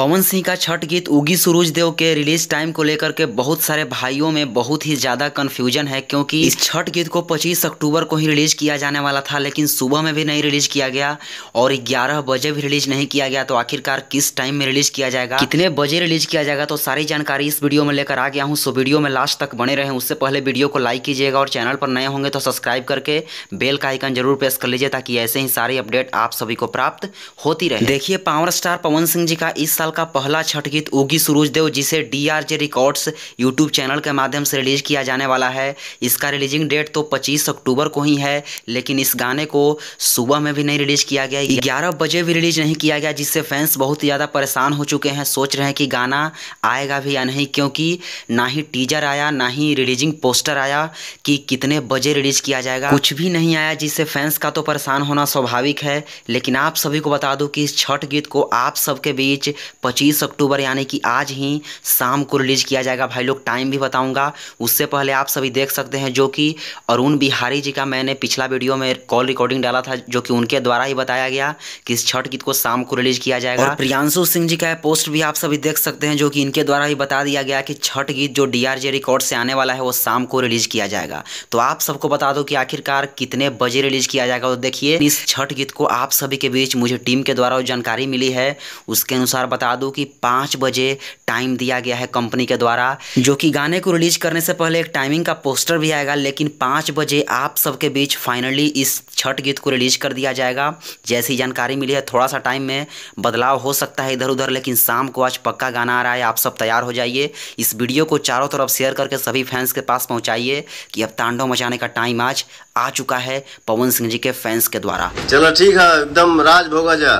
पवन सिंह का छठ गीत उगी सूरज देव के रिलीज टाइम को लेकर के बहुत सारे भाइयों में बहुत ही ज़्यादा कंफ्यूजन है क्योंकि इस छठ गीत को 25 अक्टूबर को ही रिलीज किया जाने वाला था लेकिन सुबह में भी नहीं रिलीज किया गया और 11 बजे भी रिलीज नहीं किया गया तो आखिरकार किस टाइम में रिलीज किया जाएगा कितने बजे रिलीज किया जाएगा तो सारी जानकारी इस वीडियो में लेकर आ गया हूँ सो वीडियो में लास्ट तक बने रहे उससे पहले वीडियो को लाइक कीजिएगा और चैनल पर नए होंगे तो सब्सक्राइब करके बेल का आइकन जरूर प्रेस कर लीजिए ताकि ऐसे ही सारी अपडेट आप सभी को प्राप्त होती रहे देखिए पावर स्टार पवन सिंह जी का इस साल साल का पहला छठ गीत उगी सूरजदेव जिसे D R J records YouTube channel के माध्यम से रिलीज किया जाने वाला है इसका रिलीजिंग डेट तो 25 अक्टूबर को ही है लेकिन इस गाने को सुबह में भी नहीं रिलीज किया गया ग्यारह बजे भी रिलीज नहीं किया गया जिससे फैंस बहुत ज़्यादा परेशान हो चुके हैं सोच रहे हैं कि गाना आएगा भी या नहीं क्योंकि ना ही टीजर आया ना ही रिलीजिंग पोस्टर आया कि कितने बजे रिलीज किया जाएगा कुछ भी नहीं आया जिससे फैंस का तो परेशान होना स्वाभाविक है लेकिन आप सभी को बता दूं कि इस छठ गीत को आप सबके बीच पच्चीस अक्टूबर यानी कि आज ही शाम को रिलीज़ किया जाएगा भाई लोग टाइम भी बताऊंगा उससे पहले आप सभी देख सकते हैं जो कि अरुण बिहारी जी का मैंने पिछला वीडियो में कॉल रिकॉर्डिंग डाला था जो कि उनके द्वारा ही बताया गया कि इस छठ गीत को शाम को रिलीज़ किया जाएगा और प्रियांशु सिंह जी का पोस्ट भी आप सभी देख सकते हैं जो कि इनके द्वारा ही बता दिया गया कि छठ गीत जो डी रिकॉर्ड से आने वाला है वो शाम को रिलीज़ किया जाएगा तो आप सबको बता दो कि आखिरकार कितने बजे रिलीज़ किया जाएगा तो देखिए इस छठ गीत को आप सभी के बीच मुझे टीम के द्वारा जानकारी मिली है उसके अनुसार बता बता दूं कि पाँच बजे टाइम दिया गया है कंपनी के द्वारा जो कि गाने को रिलीज करने से पहले एक टाइमिंग का पोस्टर भी आएगा लेकिन पाँच बजे आप सबके बीच फाइनली इस छठ गीत को रिलीज कर दिया जाएगा जैसी जानकारी मिली है थोड़ा सा टाइम में बदलाव हो सकता है इधर उधर लेकिन शाम को आज पक्का गाना आ रहा है आप सब तैयार हो जाइए इस वीडियो को चारों तरफ शेयर करके सभी फैंस के पास पहुँचाइए कि अब तांडव मचाने का टाइम आज आ चुका है पवन सिंह जी के फैंस के द्वारा चलो ठीक है एकदम राज भोगा जा